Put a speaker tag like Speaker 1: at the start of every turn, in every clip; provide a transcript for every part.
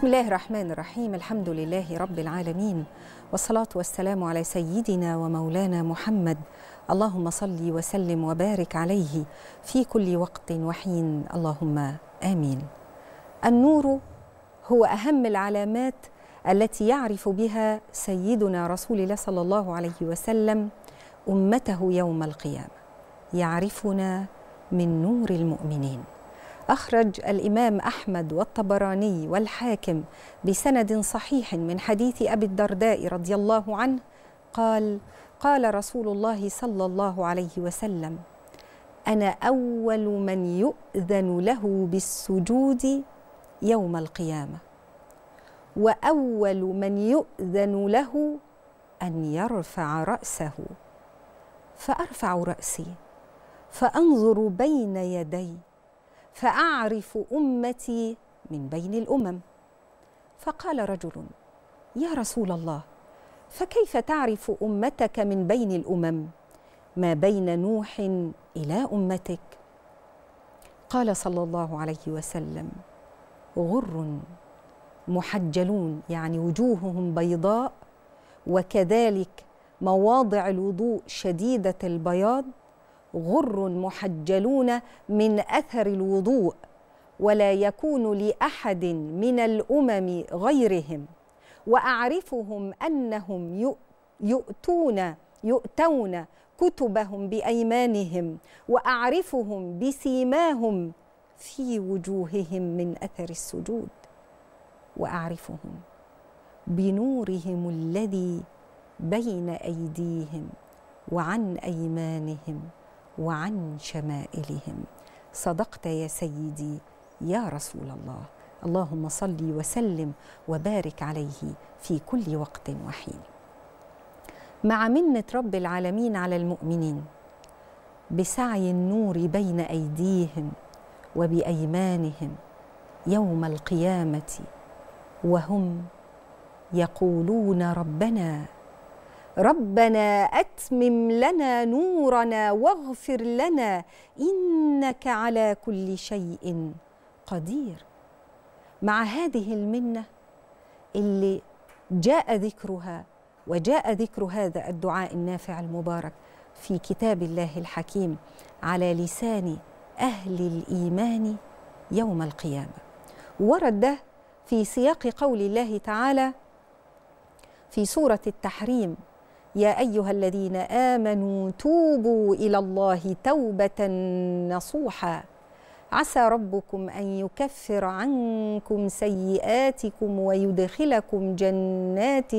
Speaker 1: بسم الله الرحمن الرحيم الحمد لله رب العالمين والصلاة والسلام على سيدنا ومولانا محمد اللهم صل وسلم وبارك عليه في كل وقت وحين اللهم آمين النور هو أهم العلامات التي يعرف بها سيدنا رسول الله صلى الله عليه وسلم أمته يوم القيامة يعرفنا من نور المؤمنين أخرج الإمام أحمد والطبراني والحاكم بسند صحيح من حديث أبي الدرداء رضي الله عنه قال قال رسول الله صلى الله عليه وسلم أنا أول من يؤذن له بالسجود يوم القيامة وأول من يؤذن له أن يرفع رأسه فأرفع رأسي فأنظر بين يدي فأعرف أمتي من بين الأمم فقال رجل يا رسول الله فكيف تعرف أمتك من بين الأمم ما بين نوح إلى أمتك قال صلى الله عليه وسلم غر محجلون يعني وجوههم بيضاء وكذلك مواضع الوضوء شديده البياض غر محجلون من اثر الوضوء ولا يكون لاحد من الامم غيرهم واعرفهم انهم يؤتون يؤتون كتبهم بايمانهم واعرفهم بسيماهم في وجوههم من اثر السجود واعرفهم بنورهم الذي بين ايديهم وعن ايمانهم وعن شمائلهم صدقت يا سيدي يا رسول الله اللهم صل وسلم وبارك عليه في كل وقت وحين مع منة رب العالمين على المؤمنين بسعي النور بين أيديهم وبأيمانهم يوم القيامة وهم يقولون ربنا ربنا أتمم لنا نورنا واغفر لنا إنك على كل شيء قدير مع هذه المنة اللي جاء ذكرها وجاء ذكر هذا الدعاء النافع المبارك في كتاب الله الحكيم على لسان أهل الإيمان يوم القيامة ورد ده في سياق قول الله تعالى في سورة التحريم يا ايها الذين امنوا توبوا الى الله توبه نصوحا عسى ربكم ان يكفر عنكم سيئاتكم ويدخلكم جنات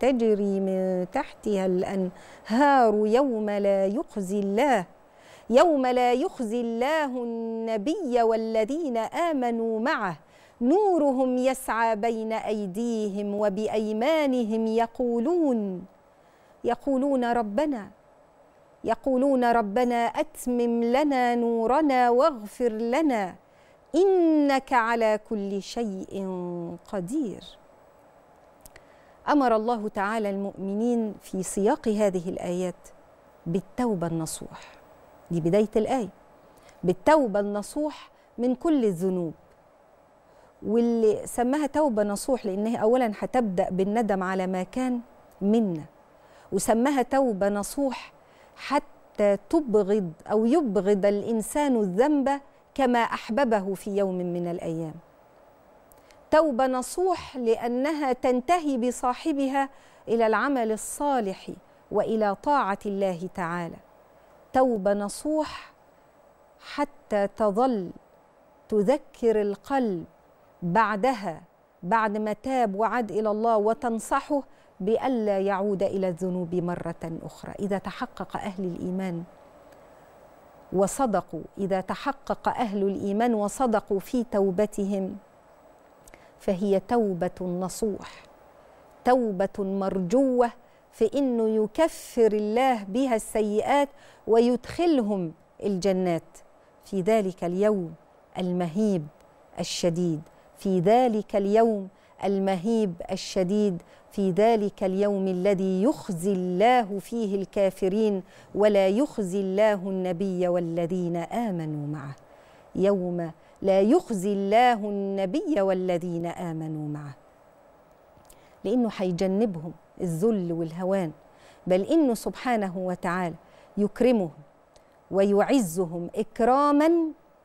Speaker 1: تجري من تحتها الانهار يوم لا يخزي الله يوم لا يخزي الله النبي والذين امنوا معه نورهم يسعى بين ايديهم وبايمانهم يقولون يقولون ربنا يقولون ربنا أتمم لنا نورنا واغفر لنا إنك على كل شيء قدير أمر الله تعالى المؤمنين في سياق هذه الآيات بالتوبة النصوح دي بداية الآية بالتوبة النصوح من كل الذنوب واللي سماها توبة نصوح لأنها أولا هتبدأ بالندم على ما كان منا وسماها توبة نصوح حتى تبغض أو يبغض الإنسان الذنب كما أحببه في يوم من الأيام توبة نصوح لأنها تنتهي بصاحبها إلى العمل الصالح وإلى طاعة الله تعالى توبة نصوح حتى تظل تذكر القلب بعدها بعد ما تاب وعد إلى الله وتنصحه بألا يعود إلى الذنوب مرة أخرى إذا تحقق أهل الإيمان وصدقوا إذا تحقق أهل الإيمان وصدقوا في توبتهم فهي توبة نصوح توبة مرجوة في انه يكفر الله بها السيئات ويدخلهم الجنات في ذلك اليوم المهيب الشديد في ذلك اليوم المهيب الشديد في ذلك اليوم الذي يخزي الله فيه الكافرين ولا يخزي الله النبي والذين امنوا معه يوم لا يخزي الله النبي والذين امنوا معه لانه هيجنبهم الذل والهوان بل انه سبحانه وتعالى يكرمهم ويعزهم اكراما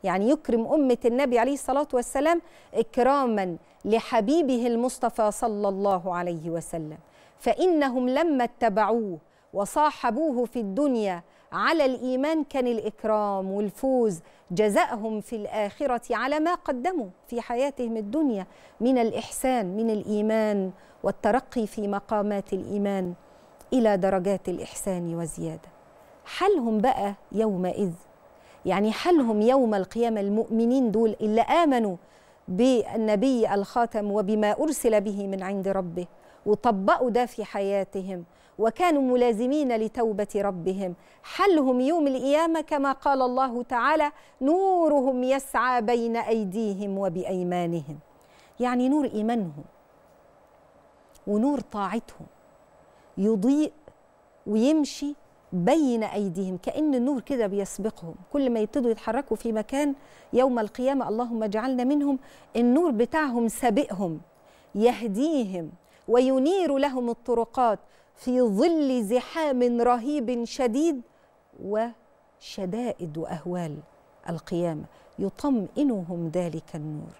Speaker 1: يعني يكرم أمة النبي عليه الصلاة والسلام إكراما لحبيبه المصطفى صلى الله عليه وسلم فإنهم لما اتبعوه وصاحبوه في الدنيا على الإيمان كان الإكرام والفوز جزاءهم في الآخرة على ما قدموا في حياتهم الدنيا من الإحسان من الإيمان والترقي في مقامات الإيمان إلى درجات الإحسان وزيادة حالهم بقى يومئذ يعني حالهم يوم القيامة المؤمنين دول اللي آمنوا بالنبي الخاتم وبما أرسل به من عند ربه وطبقوا ده في حياتهم وكانوا ملازمين لتوبة ربهم حلهم يوم القيامة كما قال الله تعالى نورهم يسعى بين أيديهم وبأيمانهم يعني نور إيمانهم ونور طاعتهم يضيء ويمشي بين أيديهم كأن النور كده بيسبقهم كل ما يبتدوا يتحركوا في مكان يوم القيامة اللهم اجعلنا منهم النور بتاعهم سابقهم يهديهم وينير لهم الطرقات في ظل زحام رهيب شديد وشدائد وأهوال القيامة يطمئنهم ذلك النور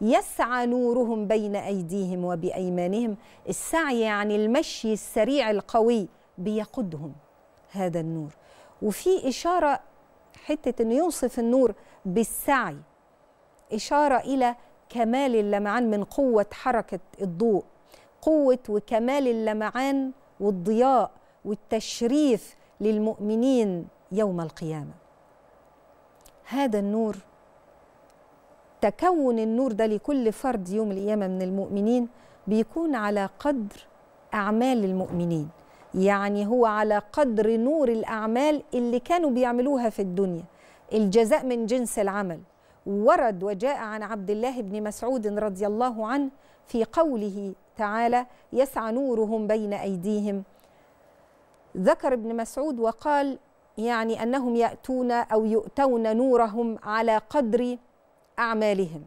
Speaker 1: يسعى نورهم بين أيديهم وبأيمانهم السعي يعني المشي السريع القوي بيقودهم هذا النور وفي إشارة حتة أنه يوصف النور بالسعي إشارة إلى كمال اللمعان من قوة حركة الضوء قوة وكمال اللمعان والضياء والتشريف للمؤمنين يوم القيامة هذا النور تكون النور ده لكل فرد يوم القيامة من المؤمنين بيكون على قدر أعمال المؤمنين يعني هو على قدر نور الأعمال اللي كانوا بيعملوها في الدنيا الجزاء من جنس العمل ورد وجاء عن عبد الله بن مسعود رضي الله عنه في قوله تعالى يسعى نورهم بين أيديهم ذكر ابن مسعود وقال يعني أنهم يأتون أو يؤتون نورهم على قدر أعمالهم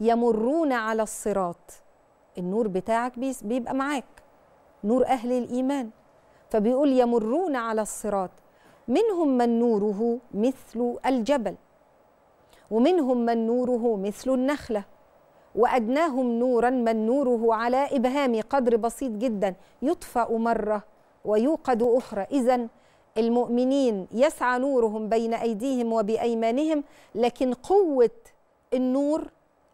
Speaker 1: يمرون على الصراط النور بتاعك بيبقى معاك نور أهل الإيمان فبيقول يمرون على الصراط منهم من نوره مثل الجبل ومنهم من نوره مثل النخلة وأدناهم نورا من نوره على إبهام قدر بسيط جدا يطفأ مرة ويوقد أخرى إذا المؤمنين يسعى نورهم بين أيديهم وبأيمانهم لكن قوة النور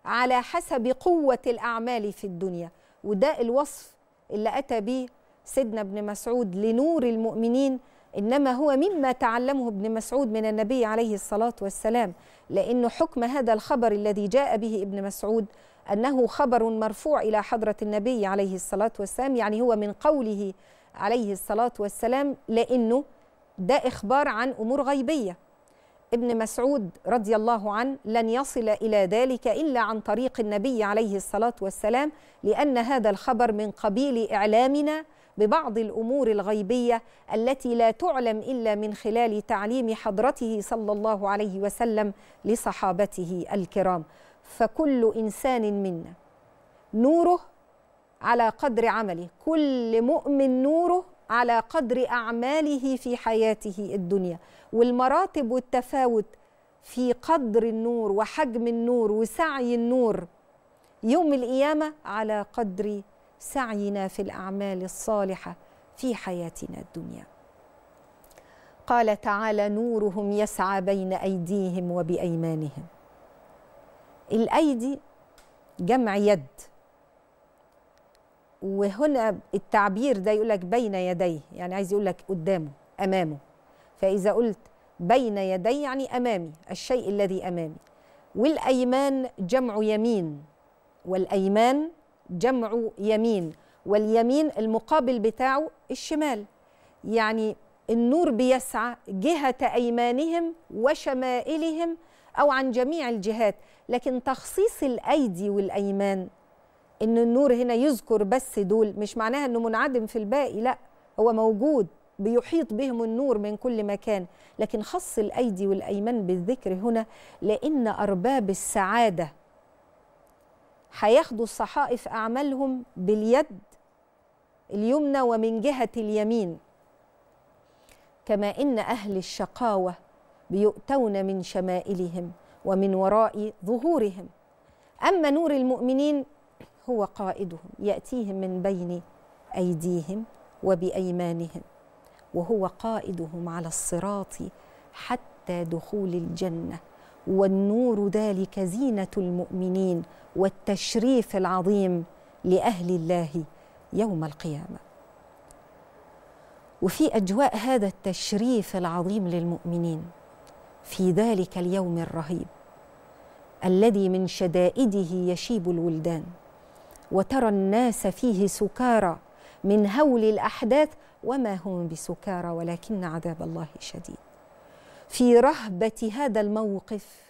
Speaker 1: على حسب قوة الأعمال في الدنيا وده الوصف اللي أتى به سيدنا ابن مسعود لنور المؤمنين إنما هو مما تعلمه ابن مسعود من النبي عليه الصلاة والسلام لأنه حكم هذا الخبر الذي جاء به ابن مسعود أنه خبر مرفوع إلى حضرة النبي عليه الصلاة والسلام يعني هو من قوله عليه الصلاة والسلام لأنه ده إخبار عن أمور غيبية ابن مسعود رضي الله عنه لن يصل الى ذلك الا عن طريق النبي عليه الصلاه والسلام لان هذا الخبر من قبيل اعلامنا ببعض الامور الغيبيه التي لا تعلم الا من خلال تعليم حضرته صلى الله عليه وسلم لصحابته الكرام فكل انسان منا نوره على قدر عمله كل مؤمن نوره على قدر أعماله في حياته الدنيا والمراتب والتفاوت في قدر النور وحجم النور وسعي النور يوم القيامة على قدر سعينا في الأعمال الصالحة في حياتنا الدنيا قال تعالى نورهم يسعى بين أيديهم وبأيمانهم الأيدي جمع يد وهنا التعبير ده يقول لك بين يديه يعني عايز يقول لك قدامه امامه فاذا قلت بين يدي يعني امامي الشيء الذي امامي والايمان جمع يمين والايمان جمع يمين واليمين المقابل بتاعه الشمال يعني النور بيسعى جهة أيمانهم وشمائلهم أو عن جميع الجهات لكن تخصيص الأيدي والأيمان ان النور هنا يذكر بس دول مش معناها انه منعدم في الباقي لا هو موجود بيحيط بهم النور من كل مكان لكن خص الايدي والايمان بالذكر هنا لان ارباب السعاده هياخدوا صحائف اعمالهم باليد اليمنى ومن جهه اليمين كما ان اهل الشقاوه بيؤتون من شمائلهم ومن وراء ظهورهم اما نور المؤمنين هو قائدهم يأتيهم من بين أيديهم وبأيمانهم وهو قائدهم على الصراط حتى دخول الجنة والنور ذلك زينة المؤمنين والتشريف العظيم لأهل الله يوم القيامة وفي أجواء هذا التشريف العظيم للمؤمنين في ذلك اليوم الرهيب الذي من شدائده يشيب الولدان وترى الناس فيه سكارى من هول الأحداث وما هم بسكارى ولكن عذاب الله شديد في رهبة هذا الموقف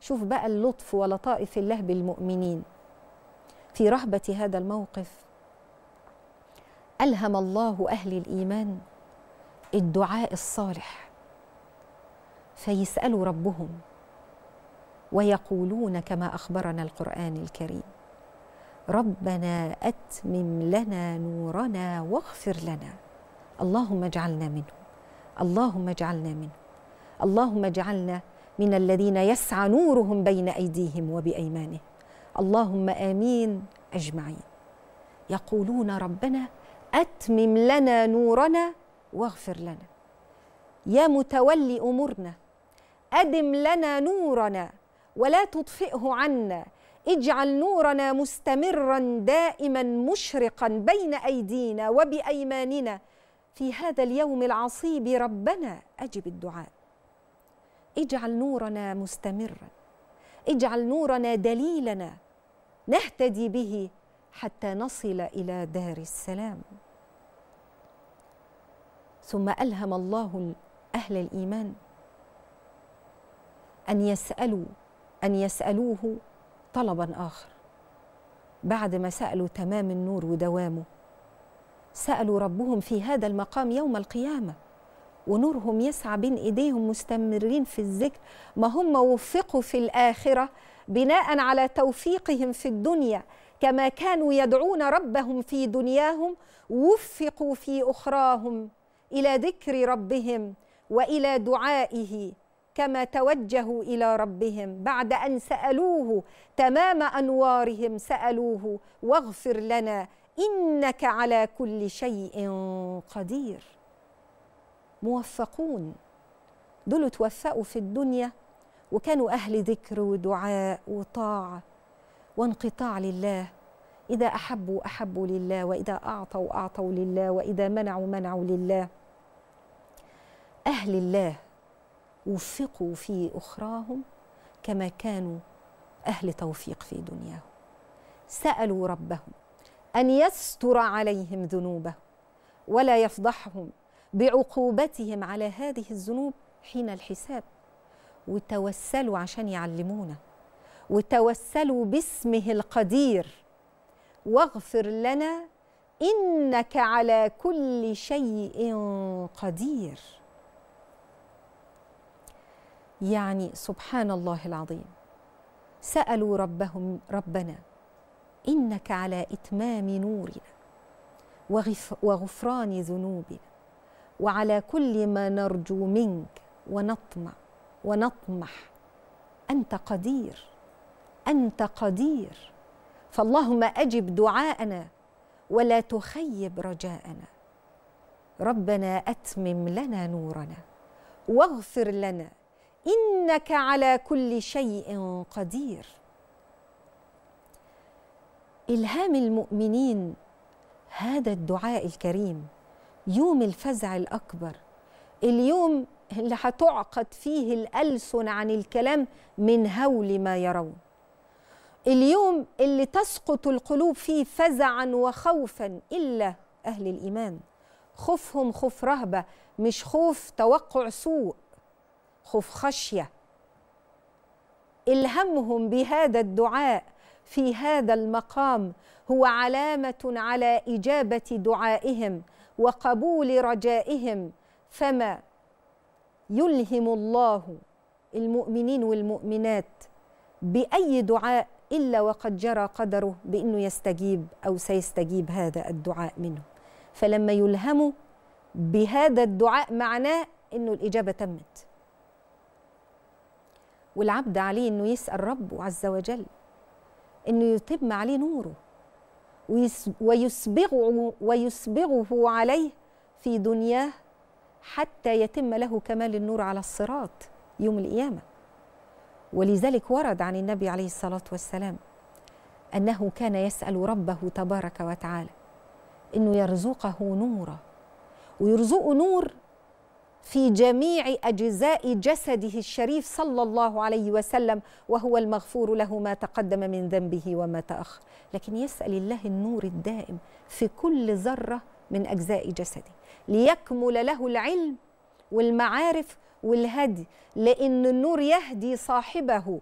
Speaker 1: شوف بقى اللطف ولطائف الله بالمؤمنين في رهبة هذا الموقف ألهم الله أهل الإيمان الدعاء الصالح فيسألوا ربهم ويقولون كما أخبرنا القرآن الكريم ربنا اتمم لنا نورنا واغفر لنا اللهم اجعلنا منه اللهم اجعلنا منه اللهم اجعلنا من الذين يسعى نورهم بين ايديهم وبايمانهم اللهم امين اجمعين يقولون ربنا اتمم لنا نورنا واغفر لنا يا متولي امورنا ادم لنا نورنا ولا تطفئه عنا اجعل نورنا مستمرا دائما مشرقا بين ايدينا وبايماننا في هذا اليوم العصيب ربنا اجب الدعاء اجعل نورنا مستمرا اجعل نورنا دليلنا نهتدي به حتى نصل الى دار السلام ثم الهم الله اهل الايمان ان يسالوا ان يسالوه طلبا آخر بعد ما سألوا تمام النور ودوامه سألوا ربهم في هذا المقام يوم القيامة ونورهم يسعى بين إيديهم مستمرين في الذكر ما هم وفقوا في الآخرة بناء على توفيقهم في الدنيا كما كانوا يدعون ربهم في دنياهم وفقوا في أخراهم إلى ذكر ربهم وإلى دعائه كما توجهوا الى ربهم بعد ان سالوه تمام انوارهم سالوه واغفر لنا انك على كل شيء قدير موفقون دول توفقوا في الدنيا وكانوا اهل ذكر ودعاء وطاعه وانقطاع لله اذا احبوا احبوا لله واذا اعطوا اعطوا لله واذا منعوا منعوا لله اهل الله وفقوا في أخراهم كما كانوا أهل توفيق في دنياهم سألوا ربهم أن يستر عليهم ذنوبهم ولا يفضحهم بعقوبتهم على هذه الذنوب حين الحساب وتوسلوا عشان يعلمونا وتوسلوا باسمه القدير واغفر لنا انك على كل شيء قدير يعني سبحان الله العظيم سالوا ربهم ربنا انك على اتمام نورنا وغفران ذنوبنا وعلى كل ما نرجو منك ونطمع ونطمح انت قدير انت قدير فاللهم اجب دعاءنا ولا تخيب رجاءنا ربنا اتمم لنا نورنا واغفر لنا انك على كل شيء قدير الهام المؤمنين هذا الدعاء الكريم يوم الفزع الاكبر اليوم اللي هتعقد فيه الالسن عن الكلام من هول ما يرون اليوم اللي تسقط القلوب فيه فزعا وخوفا الا اهل الايمان خوفهم خوف رهبه مش خوف توقع سوء خوف خشيه الهمهم بهذا الدعاء في هذا المقام هو علامه على اجابه دعائهم وقبول رجائهم فما يلهم الله المؤمنين والمؤمنات باي دعاء الا وقد جرى قدره بانه يستجيب او سيستجيب هذا الدعاء منه فلما يلهموا بهذا الدعاء معناه انه الاجابه تمت والعبد عليه انه يسال ربه عز وجل انه يتم عليه نوره ويسبغه ويسبغه عليه في دنياه حتى يتم له كمال النور على الصراط يوم القيامه ولذلك ورد عن النبي عليه الصلاه والسلام انه كان يسال ربه تبارك وتعالى انه يرزقه نورا ويرزقه نور في جميع أجزاء جسده الشريف صلى الله عليه وسلم وهو المغفور له ما تقدم من ذنبه وما تأخر لكن يسأل الله النور الدائم في كل ذرة من أجزاء جسده ليكمل له العلم والمعارف والهدي لأن النور يهدي صاحبه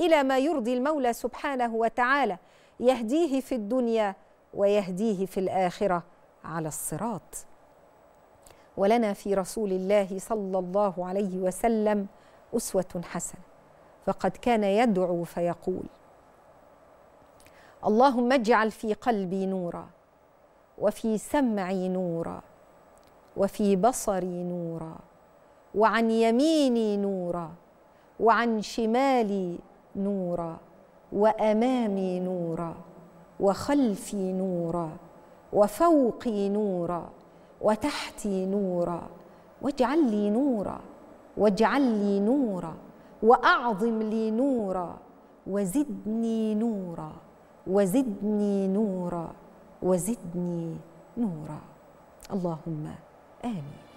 Speaker 1: إلى ما يرضي المولى سبحانه وتعالى يهديه في الدنيا ويهديه في الآخرة على الصراط ولنا في رسول الله صلى الله عليه وسلم اسوه حسنه فقد كان يدعو فيقول اللهم اجعل في قلبي نورا وفي سمعي نورا وفي بصري نورا وعن يميني نورا وعن شمالي نورا وامامي نورا وخلفي نورا وفوقي نورا وتحتي نورا واجعل لي نورا واجعل لي نورا واعظم لي نورا وزدني نورا وزدني نورا وزدني نورا اللهم امين